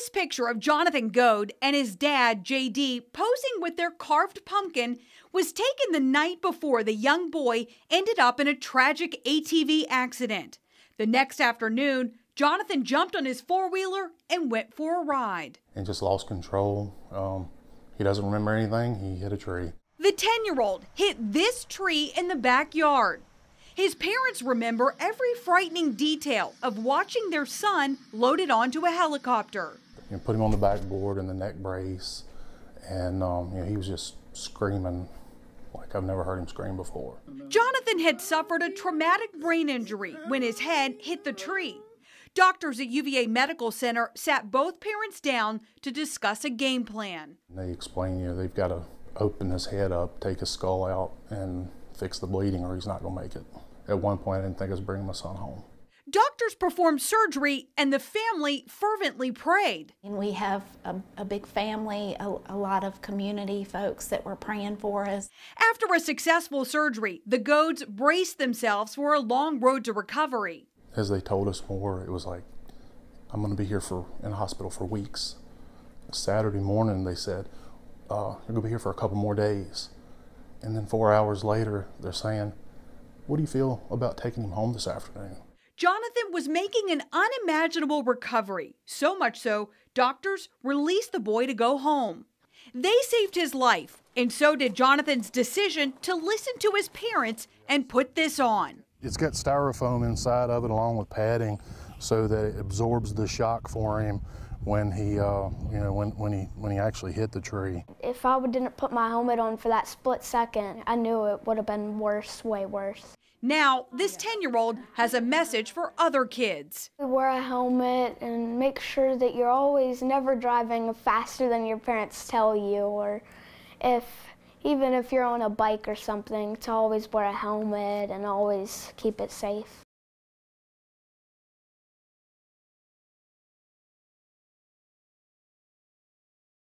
this picture of Jonathan Goad and his dad, JD, posing with their carved pumpkin was taken the night before the young boy ended up in a tragic ATV accident. The next afternoon, Jonathan jumped on his four wheeler and went for a ride. And just lost control. Um, he doesn't remember anything. He hit a tree. The 10 year old hit this tree in the backyard. His parents remember every frightening detail of watching their son loaded onto a helicopter you know, put him on the backboard and the neck brace, and um, you know, he was just screaming like I've never heard him scream before. Jonathan had suffered a traumatic brain injury when his head hit the tree. Doctors at UVA Medical Center sat both parents down to discuss a game plan. They explain, you know, they've got to open his head up, take his skull out, and fix the bleeding, or he's not going to make it. At one point, I didn't think I was bringing my son home. Doctors performed surgery and the family fervently prayed. And we have a, a big family, a, a, lot of community folks that were praying for us. After a successful surgery, the Goads braced themselves for a long road to recovery. As they told us more, it was like, I'm going to be here for in hospital for weeks. Saturday morning, they said, uh, you're going to be here for a couple more days. And then four hours later, they're saying, What do you feel about taking him home this afternoon? Jonathan was making an unimaginable recovery, so much so, doctors released the boy to go home. They saved his life, and so did Jonathan's decision to listen to his parents and put this on. It's got styrofoam inside of it along with padding so that it absorbs the shock for him when he, uh, you know, when, when, he, when he actually hit the tree. If I didn't put my helmet on for that split second, I knew it would have been worse, way worse. Now, this 10 year old has a message for other kids. Wear a helmet and make sure that you're always never driving faster than your parents tell you, or if even if you're on a bike or something, to always wear a helmet and always keep it safe.